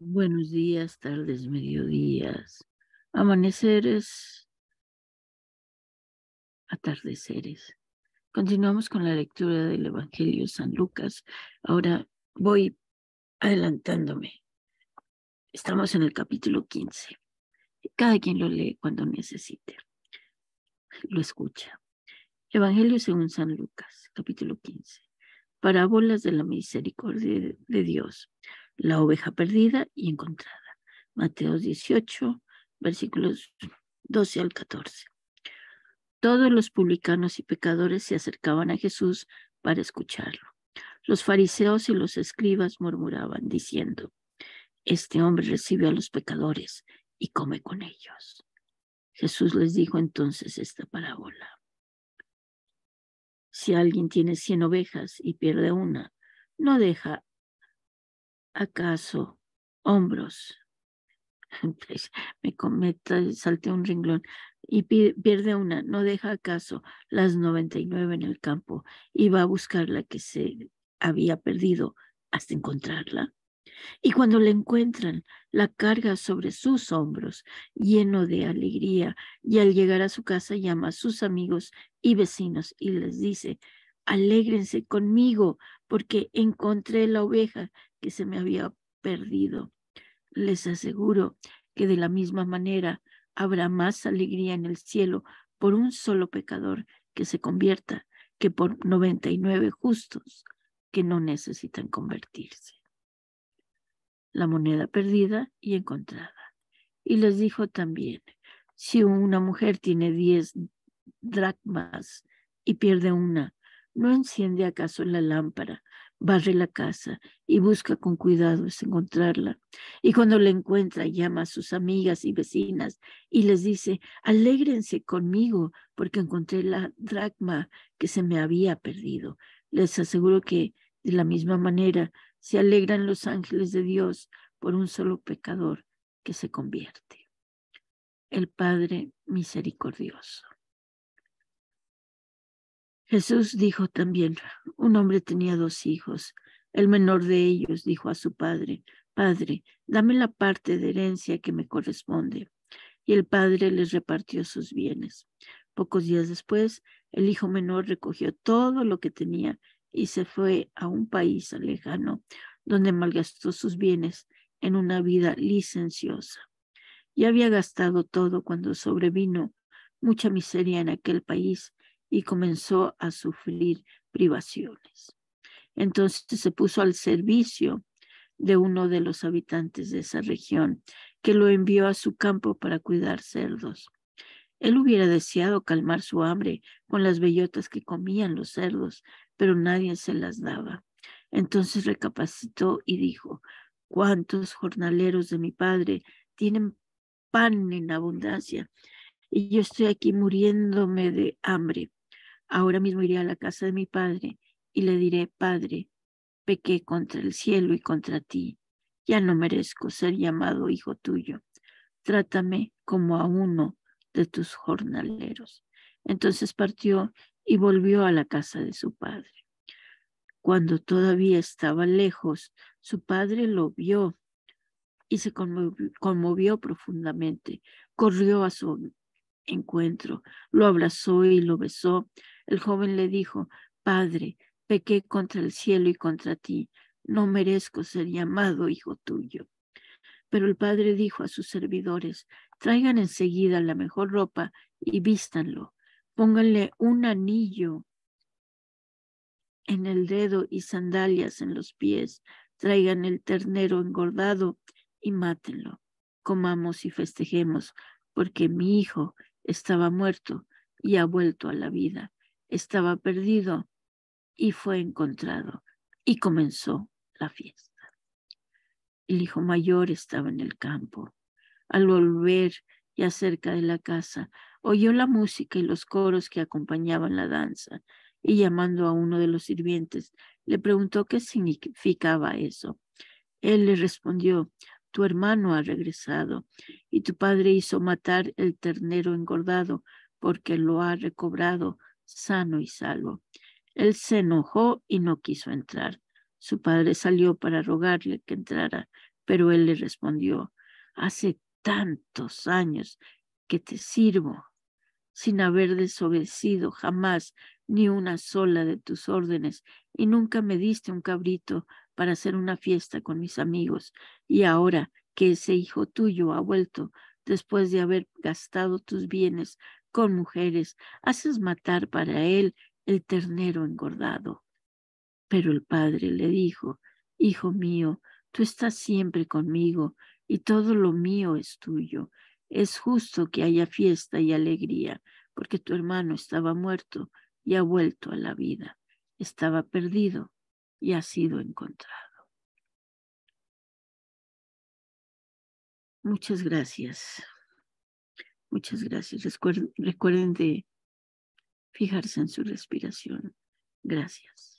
Buenos días, tardes, mediodías, amaneceres, atardeceres. Continuamos con la lectura del Evangelio San Lucas. Ahora voy adelantándome. Estamos en el capítulo 15. Cada quien lo lee cuando necesite. Lo escucha. Evangelio según San Lucas, capítulo 15. Parábolas de la misericordia de Dios la oveja perdida y encontrada. Mateo 18, versículos 12 al 14. Todos los publicanos y pecadores se acercaban a Jesús para escucharlo. Los fariseos y los escribas murmuraban diciendo, Este hombre recibe a los pecadores y come con ellos. Jesús les dijo entonces esta parábola. Si alguien tiene cien ovejas y pierde una, no deja acaso hombros. Pues, me, cometa, salte un renglón y pierde una, no deja acaso las 99 en el campo y va a buscar la que se había perdido hasta encontrarla. Y cuando la encuentran, la carga sobre sus hombros, lleno de alegría, y al llegar a su casa llama a sus amigos y vecinos y les dice, alégrense conmigo, porque encontré la oveja que se me había perdido. Les aseguro que de la misma manera habrá más alegría en el cielo por un solo pecador que se convierta que por 99 justos que no necesitan convertirse. La moneda perdida y encontrada. Y les dijo también, si una mujer tiene 10 dracmas y pierde una, ¿No enciende acaso la lámpara, barre la casa y busca con cuidado encontrarla? Y cuando la encuentra, llama a sus amigas y vecinas y les dice, alégrense conmigo porque encontré la dracma que se me había perdido. Les aseguro que de la misma manera se alegran los ángeles de Dios por un solo pecador que se convierte. El Padre misericordioso. Jesús dijo también, un hombre tenía dos hijos. El menor de ellos dijo a su padre, Padre, dame la parte de herencia que me corresponde. Y el padre les repartió sus bienes. Pocos días después, el hijo menor recogió todo lo que tenía y se fue a un país lejano, donde malgastó sus bienes en una vida licenciosa. Ya había gastado todo cuando sobrevino mucha miseria en aquel país y comenzó a sufrir privaciones. Entonces se puso al servicio de uno de los habitantes de esa región, que lo envió a su campo para cuidar cerdos. Él hubiera deseado calmar su hambre con las bellotas que comían los cerdos, pero nadie se las daba. Entonces recapacitó y dijo, ¿cuántos jornaleros de mi padre tienen pan en abundancia? Y yo estoy aquí muriéndome de hambre. Ahora mismo iré a la casa de mi padre y le diré, Padre, pequé contra el cielo y contra ti. Ya no merezco ser llamado hijo tuyo. Trátame como a uno de tus jornaleros. Entonces partió y volvió a la casa de su padre. Cuando todavía estaba lejos, su padre lo vio y se conmovió, conmovió, profundamente. Corrió a su encuentro, lo abrazó y lo besó. El joven le dijo, Padre, pequé contra el cielo y contra ti, no merezco ser llamado hijo tuyo. Pero el padre dijo a sus servidores, traigan enseguida la mejor ropa y vístanlo, pónganle un anillo en el dedo y sandalias en los pies, traigan el ternero engordado y mátenlo. Comamos y festejemos, porque mi hijo estaba muerto y ha vuelto a la vida estaba perdido y fue encontrado y comenzó la fiesta. El hijo mayor estaba en el campo. Al volver ya cerca de la casa, oyó la música y los coros que acompañaban la danza y llamando a uno de los sirvientes, le preguntó qué significaba eso. Él le respondió, tu hermano ha regresado y tu padre hizo matar el ternero engordado porque lo ha recobrado sano y salvo. Él se enojó y no quiso entrar. Su padre salió para rogarle que entrara, pero él le respondió, hace tantos años que te sirvo, sin haber desobedecido jamás ni una sola de tus órdenes, y nunca me diste un cabrito para hacer una fiesta con mis amigos, y ahora que ese hijo tuyo ha vuelto, después de haber gastado tus bienes con mujeres, haces matar para él el ternero engordado. Pero el padre le dijo, Hijo mío, tú estás siempre conmigo y todo lo mío es tuyo. Es justo que haya fiesta y alegría, porque tu hermano estaba muerto y ha vuelto a la vida. Estaba perdido y ha sido encontrado. Muchas gracias. Muchas gracias. Recuerden, de fijarse en su respiración. Gracias.